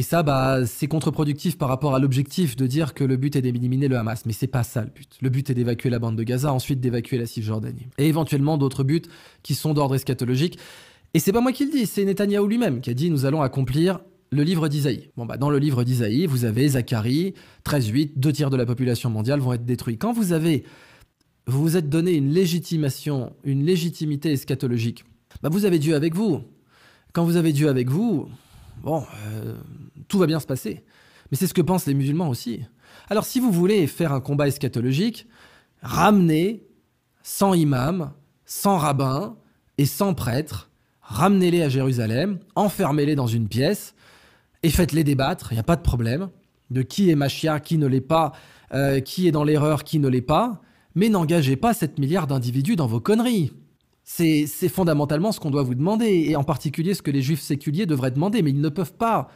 Et ça, bah, c'est contre-productif par rapport à l'objectif de dire que le but est d'éliminer le Hamas. Mais c'est pas ça le but. Le but est d'évacuer la bande de Gaza, ensuite d'évacuer la Cisjordanie. Et éventuellement d'autres buts qui sont d'ordre eschatologique. Et c'est pas moi qui le dis, c'est Netanyahou lui-même qui a dit nous allons accomplir le livre d'Isaïe. Bon bah dans le livre d'Isaïe, vous avez Zacharie 13-8, deux tiers de la population mondiale vont être détruits. Quand vous avez vous vous êtes donné une légitimation, une légitimité eschatologique, bah vous avez Dieu avec vous. Quand vous avez Dieu avec vous, bon, euh, tout va bien se passer. Mais c'est ce que pensent les musulmans aussi. Alors si vous voulez faire un combat eschatologique, ramenez sans imams, sans rabbin et sans prêtre, ramenez-les à Jérusalem, enfermez-les dans une pièce et faites-les débattre, il n'y a pas de problème, de qui est Machia, qui ne l'est pas, euh, qui est dans l'erreur, qui ne l'est pas, mais n'engagez pas 7 milliards d'individus dans vos conneries. C'est fondamentalement ce qu'on doit vous demander, et en particulier ce que les juifs séculiers devraient demander, mais ils ne peuvent pas